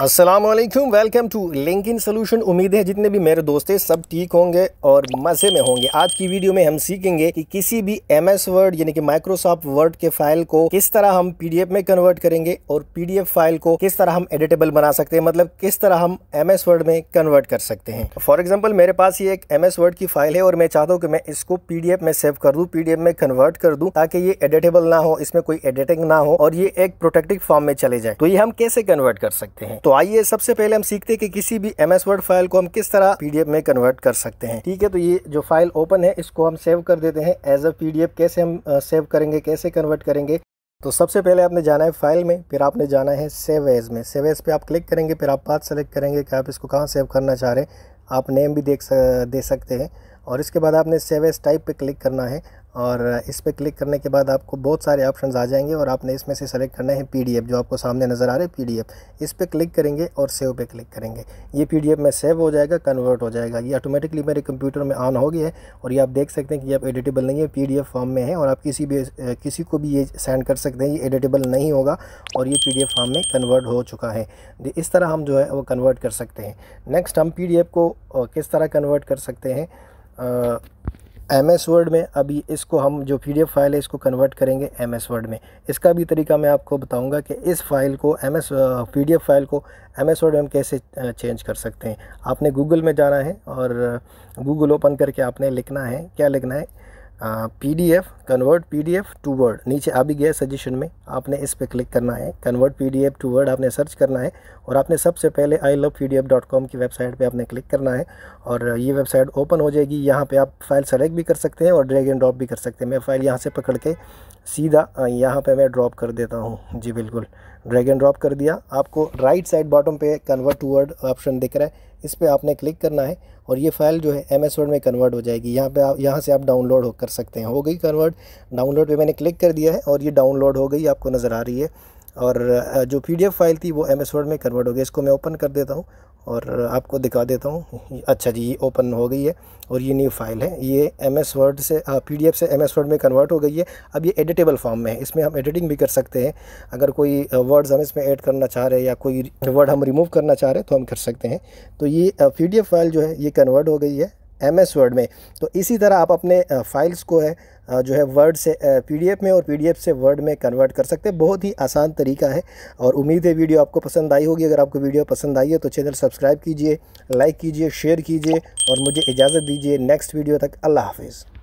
Aslam welcome to link in solution उम्मीद है जितने भी मेरे दोस्त हैं सब ठीक होंगे और मज़े में होंगे आज की वीडियो में हम सीखेंगे कि किसी भी एम एस वर्ड यानी कि माइक्रोसॉफ्ट वर्ड के फाइल को किस तरह हम पीडीएफ में कन्वर्ट करेंगे और पीडीएफ फाइल को किस तरह हम एडिटेबल बना सकते हैं मतलब किस तरह हम एम एस वर्ड में कन्वर्ट कर सकते हैं फॉर एग्जाम्पल मेरे पास ये एक एम एस वर्ड की फाइल है और मैं चाहता हूँ कि मैं इसको पी डी एफ में सेव कर दूँ पी डी एफ में कन्वर्ट कर दूँ ताकि ये एडिटेबल ना हो इसमें कोई एडिटिंग ना हो और ये एक प्रोटेक्टिव फॉर्म में चले जाए तो ये हम कैसे कन्वर्ट कर सकते हैं तो तो आइए सबसे पहले हम सीखते हैं कि किसी भी एम एस वर्ड फाइल को हम किस तरह पीडीएफ में कन्वर्ट कर सकते हैं ठीक है तो ये जो फाइल ओपन है इसको हम सेव कर देते हैं एज अ पीडीएफ कैसे हम सेव करेंगे कैसे कन्वर्ट करेंगे तो सबसे पहले आपने जाना है फाइल में फिर आपने जाना है सेव एज में सेव एज पे आप क्लिक करेंगे फिर आप पाथ सेलेक्ट करेंगे कि आप इसको कहाँ सेव करना चाह रहे हैं आप नेम भी देख दे सकते हैं और इसके बाद आपने सेव एज टाइप पे क्लिक करना है और इस पर क्लिक करने के बाद आपको बहुत सारे ऑप्शंस आ जाएंगे और आपने इसमें से सेलेक्ट करना है पीडीएफ जो आपको सामने नज़र आ रहा है पीडीएफ इस पर क्लिक करेंगे और सेव पे क्लिक करेंगे ये पीडीएफ में सेव हो जाएगा कन्वर्ट हो जाएगा ये ऑटोमेटिकली मेरे कंप्यूटर में ऑन हो गया है और ये आप देख सकते हैं कि आप एडिटेबल नहीं है पी फॉर्म में है और आप किसी भी किसी को भी ये सेंड कर सकते हैं ये एडिटेबल नहीं होगा और ये पी फॉर्म में कन्वर्ट हो चुका है इस तरह हम जो है वो कन्वर्ट कर सकते हैं नेक्स्ट हम पी को किस तरह कन्वर्ट कर सकते हैं एम एस वर्ड में अभी इसको हम जो पी डी एफ फाइल है इसको कन्वर्ट करेंगे एम एस वर्ड में इसका भी तरीका मैं आपको बताऊंगा कि इस फाइल को M S P D F file को एम एस वर्ड में हम कैसे चेंज कर सकते हैं आपने गूगल में जाना है और गूगल ओपन करके आपने लिखना है क्या लिखना है P D F convert P D F to Word नीचे आ भी गया सजेशन में आपने इस पर क्लिक करना है convert P D F to Word आपने सर्च करना है और आपने सबसे पहले I love P D F dot com की वेबसाइट पे आपने क्लिक करना है और ये वेबसाइट ओपन हो जाएगी यहाँ पे आप फाइल सेलेक्ट भी कर सकते हैं और ड्रैग एंड ड्रॉप भी कर सकते हैं मैं फ़ाइल यहाँ से पकड़ के सीधा हाँ, यहाँ पे मैं ड्रॉप कर देता हूँ जी बिल्कुल ड्रैग एंड ड्रॉप कर दिया आपको राइट साइड बॉटम पे कन्वर्ट वर्ड ऑप्शन दिख रहा है इस पर आपने क्लिक करना है और ये फाइल जो है एम एस वर्ड में कन्वर्ट हो जाएगी यहाँ पे आप यहाँ से आप डाउनलोड हो कर सकते हैं हो गई कन्वर्ट डाउनलोड पे मैंने क्लिक कर दिया है और ये डाउनलोड हो गई आपको नज़र आ रही है और जो पीडीएफ फाइल थी वो एम एस वर्ड में कन्वर्ट हो गई इसको मैं ओपन कर देता हूँ और आपको दिखा देता हूँ अच्छा जी ये ओपन हो गई है और ये न्यू फाइल है ये एम एस वर्ड से पी से एम एस वर्ड में कन्वर्ट हो गई है अब ये एडिटेबल फॉर्म में है इसमें हम एडिटिंग भी कर सकते हैं अगर कोई वर्ड्स हम इसमें ऐड करना चाह रहे हैं या कोई वर्ड हम रिमूव करना चाह रहे हैं तो हम कर सकते हैं तो ये पी फाइल जो है ये कन्वर्ट हो गई है एम एस वर्ड में तो इसी तरह आप अपने फाइल्स को है जो है वर्ड से पीडीएफ में और पीडीएफ से वर्ड में कन्वर्ट कर सकते हैं बहुत ही आसान तरीका है और उम्मीद है वीडियो आपको पसंद आई होगी अगर आपको वीडियो पसंद आई है तो चैनल सब्सक्राइब कीजिए लाइक कीजिए शेयर कीजिए और मुझे इजाज़त दीजिए नेक्स्ट वीडियो तक अल्लाह हाफिज़